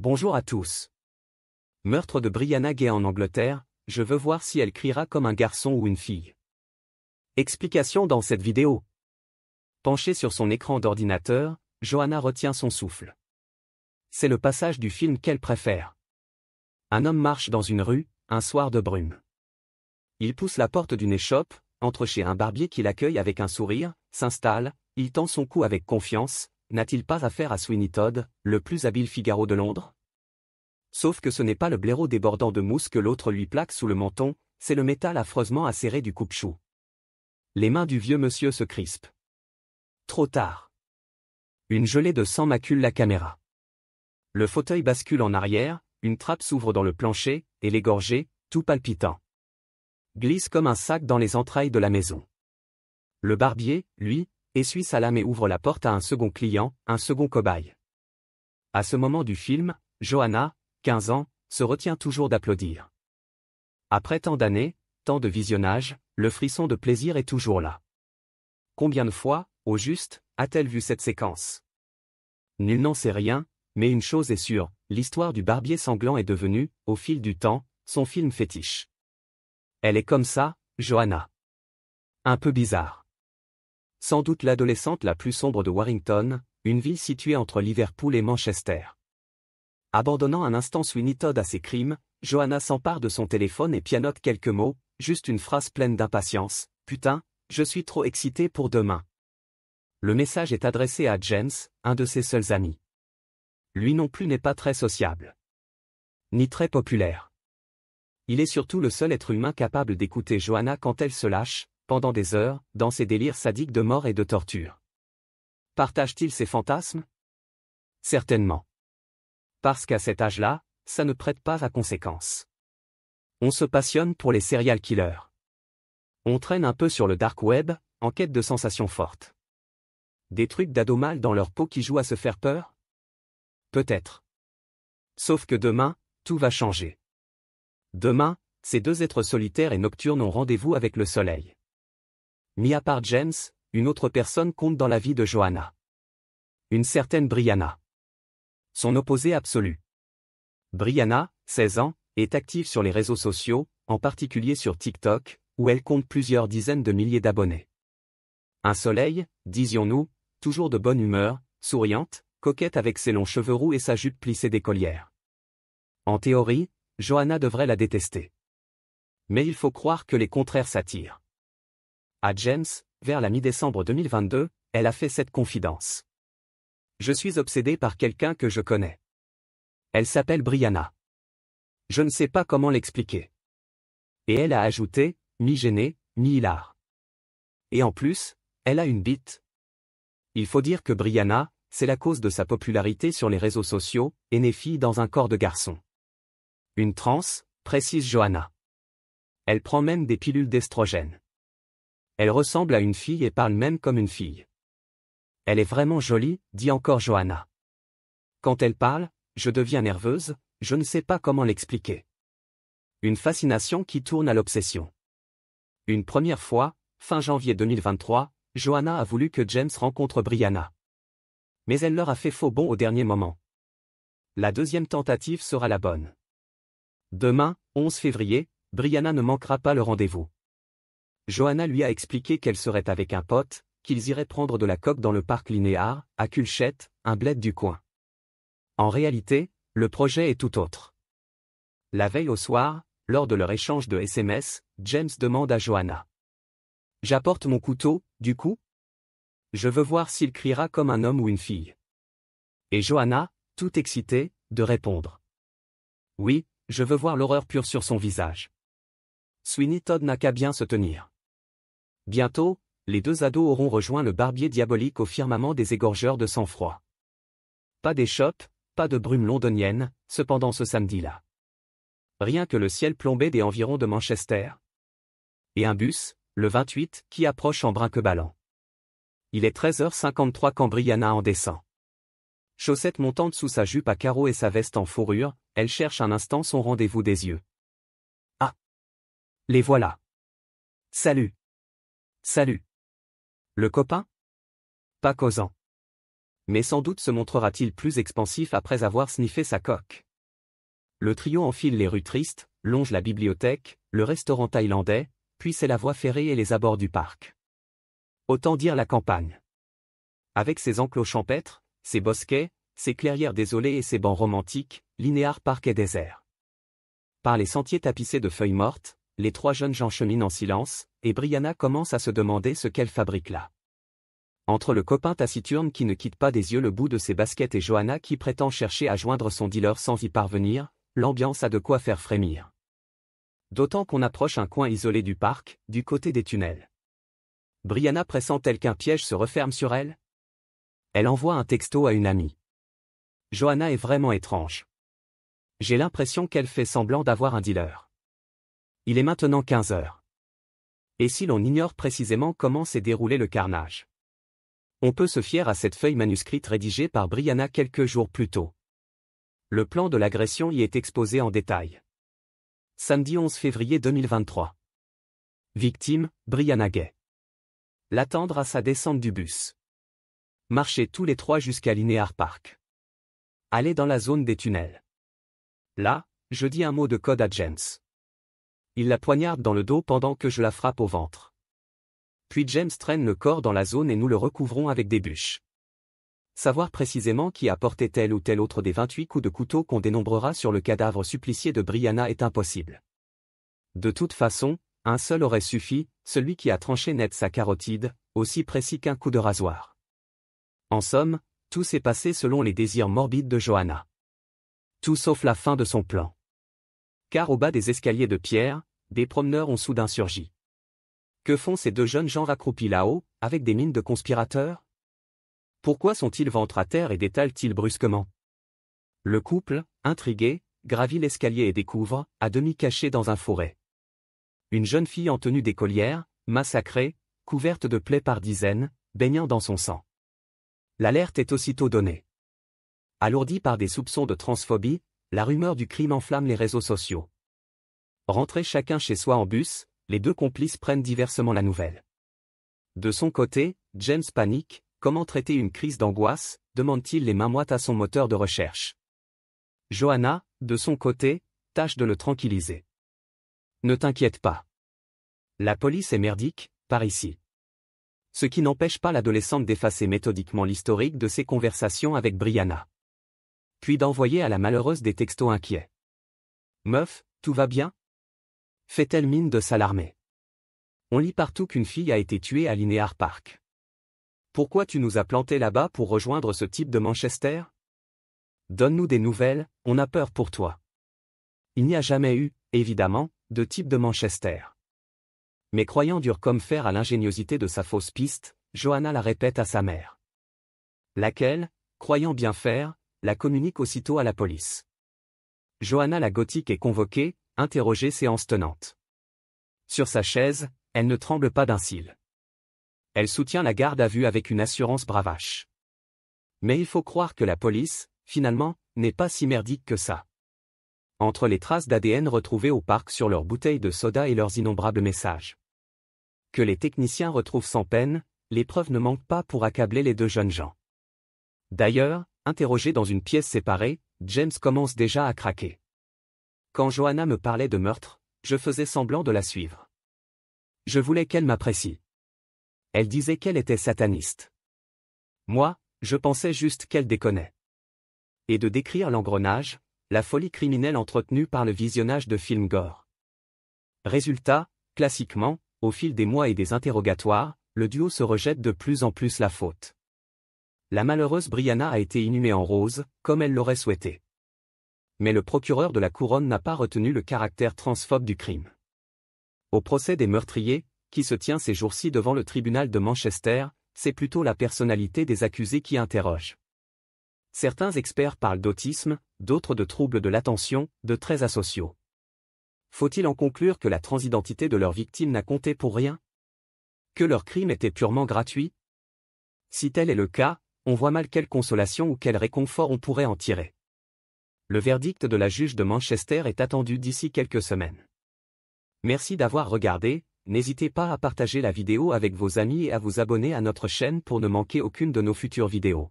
Bonjour à tous. Meurtre de Brianna Gay en Angleterre, je veux voir si elle criera comme un garçon ou une fille. Explication dans cette vidéo. Penchée sur son écran d'ordinateur, Johanna retient son souffle. C'est le passage du film qu'elle préfère. Un homme marche dans une rue, un soir de brume. Il pousse la porte d'une échoppe, entre chez un barbier qui l'accueille avec un sourire, s'installe, il tend son cou avec confiance, n'a-t-il pas affaire à Sweeney Todd, le plus habile Figaro de Londres Sauf que ce n'est pas le blaireau débordant de mousse que l'autre lui plaque sous le menton, c'est le métal affreusement acéré du coupe-chou. Les mains du vieux monsieur se crispent. Trop tard. Une gelée de sang macule la caméra. Le fauteuil bascule en arrière, une trappe s'ouvre dans le plancher, et l'égorgé, tout palpitant, glisse comme un sac dans les entrailles de la maison. Le barbier, lui, essuie sa lame et ouvre la porte à un second client, un second cobaye. À ce moment du film, Johanna, 15 ans, se retient toujours d'applaudir. Après tant d'années, tant de visionnage, le frisson de plaisir est toujours là. Combien de fois, au juste, a-t-elle vu cette séquence Nul n'en sait rien, mais une chose est sûre, l'histoire du barbier sanglant est devenue, au fil du temps, son film fétiche. Elle est comme ça, Johanna. Un peu bizarre sans doute l'adolescente la plus sombre de Warrington, une ville située entre Liverpool et Manchester. Abandonnant un instant Sweeney Todd à ses crimes, Johanna s'empare de son téléphone et pianote quelques mots, juste une phrase pleine d'impatience, Putain, je suis trop excitée pour demain. Le message est adressé à James, un de ses seuls amis. Lui non plus n'est pas très sociable. Ni très populaire. Il est surtout le seul être humain capable d'écouter Johanna quand elle se lâche, pendant des heures, dans ses délires sadiques de mort et de torture. Partage-t-il ses fantasmes Certainement. Parce qu'à cet âge-là, ça ne prête pas à conséquence. On se passionne pour les serial killers. On traîne un peu sur le dark web, en quête de sensations fortes. Des trucs d'adomal dans leur peau qui jouent à se faire peur Peut-être. Sauf que demain, tout va changer. Demain, ces deux êtres solitaires et nocturnes ont rendez-vous avec le soleil. Mis à part James, une autre personne compte dans la vie de Johanna. Une certaine Brianna. Son opposé absolu. Brianna, 16 ans, est active sur les réseaux sociaux, en particulier sur TikTok, où elle compte plusieurs dizaines de milliers d'abonnés. Un soleil, disions-nous, toujours de bonne humeur, souriante, coquette avec ses longs cheveux roux et sa jupe plissée d'écolière. En théorie, Johanna devrait la détester. Mais il faut croire que les contraires s'attirent à James, vers la mi-décembre 2022, elle a fait cette confidence. Je suis obsédée par quelqu'un que je connais. Elle s'appelle Brianna. Je ne sais pas comment l'expliquer. Et elle a ajouté, ni gênée, ni hilar. Et en plus, elle a une bite. Il faut dire que Brianna, c'est la cause de sa popularité sur les réseaux sociaux, et née fille dans un corps de garçon. Une transe, précise Johanna. Elle prend même des pilules d'estrogène. Elle ressemble à une fille et parle même comme une fille. Elle est vraiment jolie, dit encore Johanna. Quand elle parle, je deviens nerveuse, je ne sais pas comment l'expliquer. Une fascination qui tourne à l'obsession. Une première fois, fin janvier 2023, Johanna a voulu que James rencontre Brianna. Mais elle leur a fait faux bond au dernier moment. La deuxième tentative sera la bonne. Demain, 11 février, Brianna ne manquera pas le rendez-vous. Johanna lui a expliqué qu'elle serait avec un pote, qu'ils iraient prendre de la coque dans le parc linéaire, à Culchette, un bled du coin. En réalité, le projet est tout autre. La veille au soir, lors de leur échange de SMS, James demande à Johanna. J'apporte mon couteau, du coup Je veux voir s'il criera comme un homme ou une fille. Et Johanna, tout excitée, de répondre. Oui, je veux voir l'horreur pure sur son visage. Sweeney Todd n'a qu'à bien se tenir. Bientôt, les deux ados auront rejoint le barbier diabolique au firmament des égorgeurs de sang-froid. Pas d'échoppe, pas de brume londonienne, cependant ce samedi-là. Rien que le ciel plombé des environs de Manchester. Et un bus, le 28, qui approche en brinque-ballant. Il est 13h53 quand Brianna en descend. Chaussette montante sous sa jupe à carreaux et sa veste en fourrure, elle cherche un instant son rendez-vous des yeux. Ah Les voilà Salut Salut. Le copain Pas causant. Mais sans doute se montrera-t-il plus expansif après avoir sniffé sa coque. Le trio enfile les rues tristes, longe la bibliothèque, le restaurant thaïlandais, puis c'est la voie ferrée et les abords du parc. Autant dire la campagne. Avec ses enclos champêtres, ses bosquets, ses clairières désolées et ses bancs romantiques, Linéar Parc est désert. Par les sentiers tapissés de feuilles mortes, les trois jeunes gens cheminent en silence, et Brianna commence à se demander ce qu'elle fabrique là. Entre le copain taciturne qui ne quitte pas des yeux le bout de ses baskets et Johanna qui prétend chercher à joindre son dealer sans y parvenir, l'ambiance a de quoi faire frémir. D'autant qu'on approche un coin isolé du parc, du côté des tunnels. Brianna pressent elle qu'un piège se referme sur elle Elle envoie un texto à une amie. Johanna est vraiment étrange. J'ai l'impression qu'elle fait semblant d'avoir un dealer. Il est maintenant 15 heures. Et si l'on ignore précisément comment s'est déroulé le carnage On peut se fier à cette feuille manuscrite rédigée par Brianna quelques jours plus tôt. Le plan de l'agression y est exposé en détail. Samedi 11 février 2023. Victime, Brianna Gay. L'attendre à sa descente du bus. Marcher tous les trois jusqu'à Linear Park. Aller dans la zone des tunnels. Là, je dis un mot de code à James. Il la poignarde dans le dos pendant que je la frappe au ventre. Puis James traîne le corps dans la zone et nous le recouvrons avec des bûches. Savoir précisément qui a porté tel ou tel autre des 28 coups de couteau qu'on dénombrera sur le cadavre supplicié de Brianna est impossible. De toute façon, un seul aurait suffi, celui qui a tranché net sa carotide, aussi précis qu'un coup de rasoir. En somme, tout s'est passé selon les désirs morbides de Johanna. Tout sauf la fin de son plan. Car au bas des escaliers de pierre, des promeneurs ont soudain surgi. Que font ces deux jeunes gens racroupis là-haut, avec des mines de conspirateurs Pourquoi sont-ils ventre à terre et détalent-ils brusquement Le couple, intrigué, gravit l'escalier et découvre, à demi caché dans un forêt, Une jeune fille en tenue d'écolière, massacrée, couverte de plaies par dizaines, baignant dans son sang. L'alerte est aussitôt donnée. Alourdie par des soupçons de transphobie, la rumeur du crime enflamme les réseaux sociaux. Rentrés chacun chez soi en bus, les deux complices prennent diversement la nouvelle. De son côté, James panique, comment traiter une crise d'angoisse, demande-t-il les mains moites à son moteur de recherche. Johanna, de son côté, tâche de le tranquilliser. Ne t'inquiète pas. La police est merdique, par ici. Ce qui n'empêche pas l'adolescente d'effacer méthodiquement l'historique de ses conversations avec Brianna. Puis d'envoyer à la malheureuse des textos inquiets. Meuf, tout va bien fait-elle mine de s'alarmer. On lit partout qu'une fille a été tuée à Linear Park. Pourquoi tu nous as plantés là-bas pour rejoindre ce type de Manchester Donne-nous des nouvelles, on a peur pour toi. Il n'y a jamais eu, évidemment, de type de Manchester. Mais croyant dur comme fer à l'ingéniosité de sa fausse piste, Johanna la répète à sa mère. Laquelle, croyant bien faire, la communique aussitôt à la police. Johanna la gothique est convoquée, Interrogée séance tenante. Sur sa chaise, elle ne tremble pas d'un cil. Elle soutient la garde à vue avec une assurance bravache. Mais il faut croire que la police, finalement, n'est pas si merdique que ça. Entre les traces d'ADN retrouvées au parc sur leurs bouteilles de soda et leurs innombrables messages. Que les techniciens retrouvent sans peine, les preuves ne manquent pas pour accabler les deux jeunes gens. D'ailleurs, interrogé dans une pièce séparée, James commence déjà à craquer. Quand Johanna me parlait de meurtre, je faisais semblant de la suivre. Je voulais qu'elle m'apprécie. Elle disait qu'elle était sataniste. Moi, je pensais juste qu'elle déconnait. Et de décrire l'engrenage, la folie criminelle entretenue par le visionnage de films gore. Résultat, classiquement, au fil des mois et des interrogatoires, le duo se rejette de plus en plus la faute. La malheureuse Brianna a été inhumée en rose, comme elle l'aurait souhaité mais le procureur de la couronne n'a pas retenu le caractère transphobe du crime. Au procès des meurtriers, qui se tient ces jours-ci devant le tribunal de Manchester, c'est plutôt la personnalité des accusés qui interroge. Certains experts parlent d'autisme, d'autres de troubles de l'attention, de traits asociaux. Faut-il en conclure que la transidentité de leurs victimes n'a compté pour rien Que leur crime était purement gratuit Si tel est le cas, on voit mal quelle consolation ou quel réconfort on pourrait en tirer. Le verdict de la juge de Manchester est attendu d'ici quelques semaines. Merci d'avoir regardé, n'hésitez pas à partager la vidéo avec vos amis et à vous abonner à notre chaîne pour ne manquer aucune de nos futures vidéos.